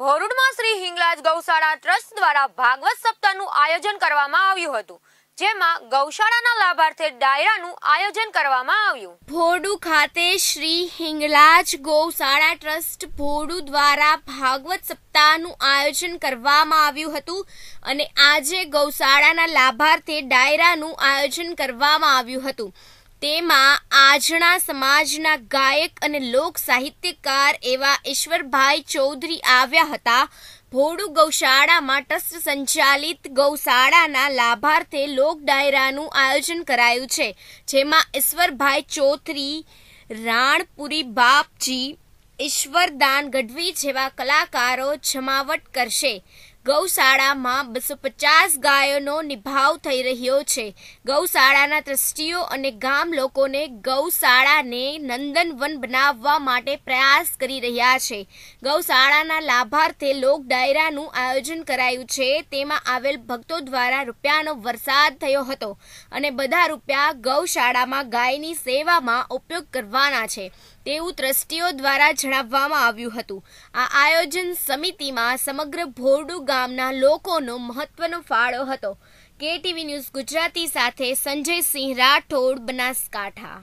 ભોરુડમાં શ્રી હિંગલાજ ગૌશાળા ટ્રસ્ટ દ્વારા ભાગવત સપ્તાહનું આયોજન કરવામાં આવ્યું હતું જેમાં ગૌશાળાના લાભાર્થે ડાયરાનું આયોજન કરવામાં આવ્યું ભોડુ ખાતે શ્રી હિંગલાજ ગૌશાળા ટ્રસ્ટ ભોડુ દ્વારા ભાગવત સપ્તાહનું આયોજન કરવામાં આવ્યું હતું અને આજે ગૌશાળાના લાભાર્થે ડાયરાનું આયોજન કરવામાં આવ્યું હતું તેમાં આજના સમાજના ગાયક અને લોક સાહિત્યકાર એવા ઈશ્વરભાઈ ચૌધરી આવ્યા હતા ભોડુ ગૌશાળામાં ટ્રસ્ટ સંચાલિત ગૌશાળાના લાભાર્થે લોક ડાયરાનું આયોજન કરાયું છે જેમાં ઈશ્વરભાઈ ચૌધરી રાણપુરી બાપજી ઈશ્વરદાન ગઢવી જેવા કલાકારો જમાવટ કરશે ગૌશાળામાં બસો પચાસ ગાયોનો નિભાવ થઈ રહ્યો છે ગૌશાળાના ટ્રસ્ટીઓ અને ગામ લોકોને ગૌશાળાને નંદનવન બનાવવા માટે પ્રયાસ કરી રહ્યા છે ગૌશાળાના લાભાર્થે લોક ડાયરાનું આયોજન કરાયું છે તેમાં આવેલ ભક્તો દ્વારા રૂપિયાનો વરસાદ થયો હતો અને બધા રૂપિયા ગૌશાળામાં ગાયની સેવામાં ઉપયોગ કરવાના છે તેવું ટ્રસ્ટીઓ દ્વારા જણાવવામાં આવ્યું હતું આ આયોજન સમિતિમાં સમગ્ર ભોરડુ ગામના લોકોનો મહત્વનો ફાળો હતો કેટીવી ન્યૂઝ ગુજરાતી સાથે સંજયસિંહ રાઠોડ બનાસકાંઠા